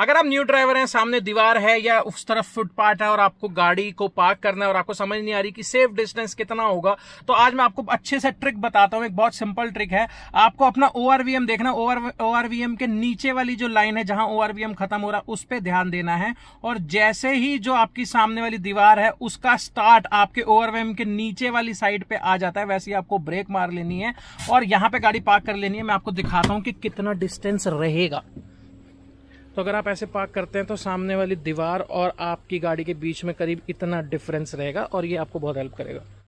अगर आप new driver हैं सामने दीवार है या उस तरफ फुटपाथ है और आपको गाड़ी को पार्क करना है और आपको समझ नहीं आ रही कि सेफ डिस्टेंस कितना होगा तो आज मैं आपको अच्छे से ट्रिक बताता हूं एक बहुत सिंपल ट्रिक है आपको अपना ओ देखना ओ आर के नीचे वाली जो लाइन है जहां ओ खत्म हो रहा है उस पर ध्यान देना है और जैसे ही जो आपकी सामने वाली दीवार है उसका स्टार्ट आपके ओ के नीचे वाली साइड पे आ जाता है वैसे ही आपको ब्रेक मार लेनी है और यहां पे गाड़ी पार्क कर लेनी है मैं आपको दिखाता हूं कि कितना डिस्टेंस रहेगा तो अगर आप ऐसे पार्क करते हैं तो सामने वाली दीवार और आपकी गाड़ी के बीच में करीब इतना डिफरेंस रहेगा और ये आपको बहुत हेल्प करेगा